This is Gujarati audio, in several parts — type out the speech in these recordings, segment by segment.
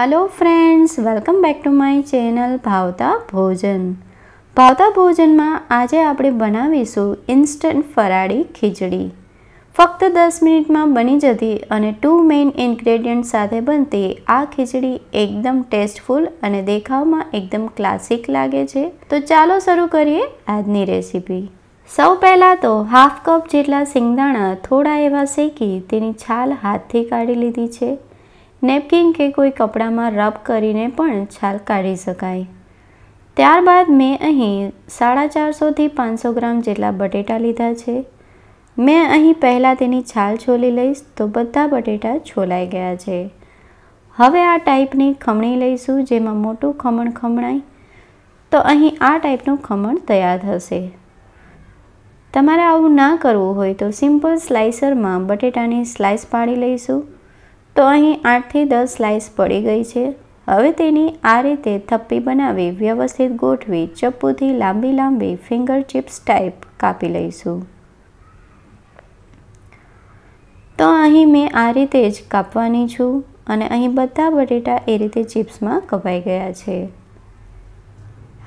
hello friends welcome back to my channel ભાવતા ભોજન ભાવતા ભોજનમાં આજે આપણે બનાવીશું ઇન્સ્ટન્ટ ફરાળી ખીચડી ફક્ત દસ મિનિટમાં બની જતી અને ટુ મેઇન ઇન્ગ્રેડિયન્ટ સાથે બનતી આ ખીચડી એકદમ ટેસ્ટફુલ અને દેખાવમાં એકદમ ક્લાસિક લાગે છે તો ચાલો શરૂ કરીએ આજની રેસીપી સૌ પહેલાં તો હાફ કપ જેટલા સિંગદાણા થોડા એવા શેકી તેની છાલ હાથથી કાઢી લીધી છે નેપકિન કે કોઈ કપડામાં રબ કરીને પણ છાલ કાઢી શકાય ત્યારબાદ મેં અહીં સાડા ચારસોથી પાંચસો ગ્રામ જેટલા બટેટા લીધા છે મેં અહીં પહેલાં તેની છાલ છોલી લઈશ તો બધા બટેટા છોલાઈ ગયા છે હવે આ ટાઈપની ખમણી લઈશું જેમાં મોટું ખમણ ખમણાય તો અહીં આ ટાઈપનું ખમણ તૈયાર થશે તમારે આવું ના કરવું હોય તો સિમ્પલ સ્લાઇસરમાં બટેટાની સ્લાઇસ પાડી લઈશું તો અહીં આઠથી દસ સ્લાઈસ પડી ગઈ છે હવે તેની આ રીતે થપ્પી બનાવી વ્યવસ્થિત ગોઠવી ચપ્પુથી લાંબી લાંબી ફિંગર ચિપ્સ ટાઈપ કાપી લઈશું તો અહીં મેં આ રીતે જ કાપવાની છું અને અહીં બધા બટેટા એ રીતે ચિપ્સમાં કપાઈ ગયા છે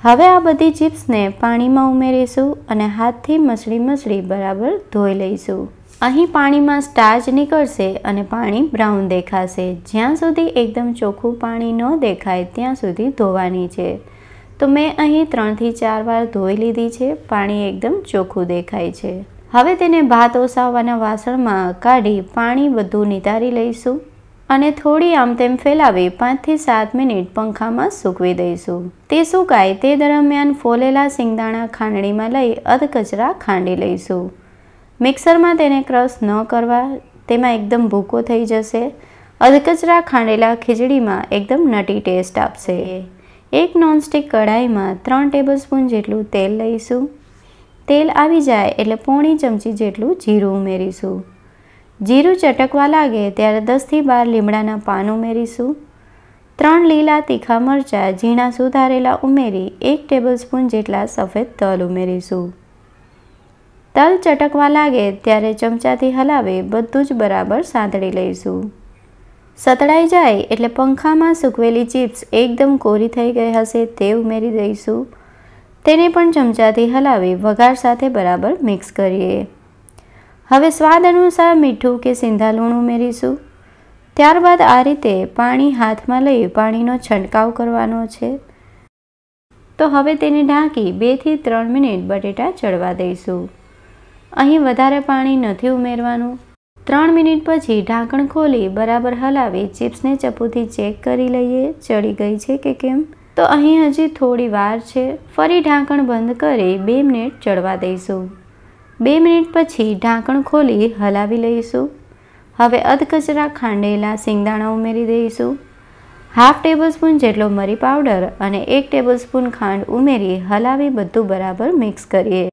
હવે આ બધી ચિપ્સને પાણીમાં ઉમેરીશું અને હાથથી મસળી મસળી બરાબર ધોઈ લઈશું અહીં પાણીમાં સ્ટાર્ચ નીકળશે અને પાણી બ્રાઉન દેખાશે જ્યાં સુધી એકદમ ચોખ્ખું પાણી ન દેખાય ત્યાં સુધી ધોવાની છે તો મેં અહીં ત્રણથી ચાર વાર ધોઈ લીધી છે પાણી એકદમ ચોખ્ખું દેખાય છે હવે તેને ભાત ઓસાવવાના વાસણમાં કાઢી પાણી બધું નિતારી લઈશું અને થોડી આમ તેમ ફેલાવી પાંચથી સાત મિનિટ પંખામાં સૂકવી દઈશું તે સુકાય તે દરમિયાન ફોલેલા સિંગદાણા ખાંડણીમાં લઈ અધકચરા ખાંડી લઈશું મિક્સરમાં તેને ક્રશ ન કરવા તેમાં એકદમ ભૂકો થઈ જશે અધકચરા ખાંડેલા ખીચડીમાં એકદમ નટી ટેસ્ટ આપશે એક નોનસ્ટિક કઢાઈમાં ત્રણ ટેબલસ્પૂન જેટલું તેલ લઈશું તેલ આવી જાય એટલે પોણી ચમચી જેટલું જીરું ઉમેરીશું જીરું ચટકવા લાગે ત્યારે દસથી બાર લીમડાના પાન ઉમેરીશું ત્રણ લીલા તીખા મરચાં ઝીણા સુધારેલા ઉમેરી એક ટેબલસ્પૂન જેટલા સફેદ તલ ઉમેરીશું તલ ચટકવા લાગે ત્યારે ચમચાથી હલાવે બધું જ બરાબર સાંતળી લઈશું સતળાઈ જાય એટલે પંખામાં સૂકવેલી ચિપ્સ એકદમ કોરી થઈ ગઈ હશે તે ઉમેરી દઈશું તેને પણ ચમચાથી હલાવી વઘાર સાથે બરાબર મિક્સ કરીએ હવે સ્વાદ અનુસાર મીઠું કે સિંધા લૂણ ઉમેરીશું ત્યારબાદ આ રીતે પાણી હાથમાં લઈ પાણીનો છંટકાવ કરવાનો છે તો હવે તેને ઢાંકી બેથી ત્રણ મિનિટ બટેટા ચડવા દઈશું અહીં વધારે પાણી નથી ઉમેરવાનું ત્રણ મિનિટ પછી ઢાંકણ ખોલી બરાબર હલાવી ચિપ્સને ચપ્પુથી ચેક કરી લઈએ ચડી ગઈ છે કે કેમ તો અહીં હજી થોડી વાર છે ફરી ઢાંકણ બંધ કરી બે મિનિટ ચડવા દઈશું બે મિનિટ પછી ઢાંકણ ખોલી હલાવી લઈશું હવે અધકચરા ખાંડેલા સિંગદાણા ઉમેરી દઈશું હાફ ટેબલસ્પૂન જેટલો મરી પાવડર અને એક ટેબલસ્પૂન ખાંડ ઉમેરી હલાવી બધું બરાબર મિક્સ કરીએ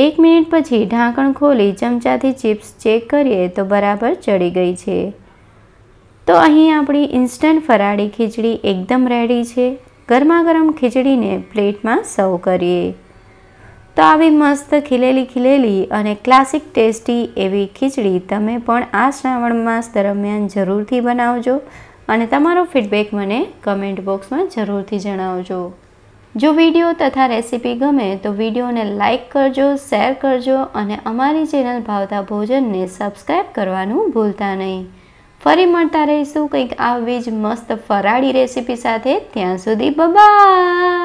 એક મિનિટ પછી ઢાંકણ ખોલી ચમચાથી ચિપ્સ ચેક કરીએ તો બરાબર ચડી ગઈ છે તો અહીં આપણી ઇન્સ્ટન્ટ ફરાળી ખીચડી એકદમ રેડી છે ગરમાગરમ ખીચડીને પ્લેટમાં સર્વ કરીએ તો આવી મસ્ત ખીલેલી ખીલેલી અને ક્લાસિક ટેસ્ટી એવી ખીચડી તમે પણ આ શ્રાવણ માસ દરમિયાન જરૂરથી બનાવજો અને તમારો ફીડબેક મને કમેન્ટ બોક્સમાં જરૂરથી જણાવજો જો વિડીયો તથા રેસીપી ગમે તો વિડીયોને લાઇક કરજો શેર કરજો અને અમારી ચેનલ ભાવતા ભોજનને સબસ્ક્રાઈબ કરવાનું ભૂલતા નહીં ફરી મળતા રહીશું કંઈક આવી જ મસ્ત ફરાળી રેસીપી સાથે ત્યાં સુધી બબાય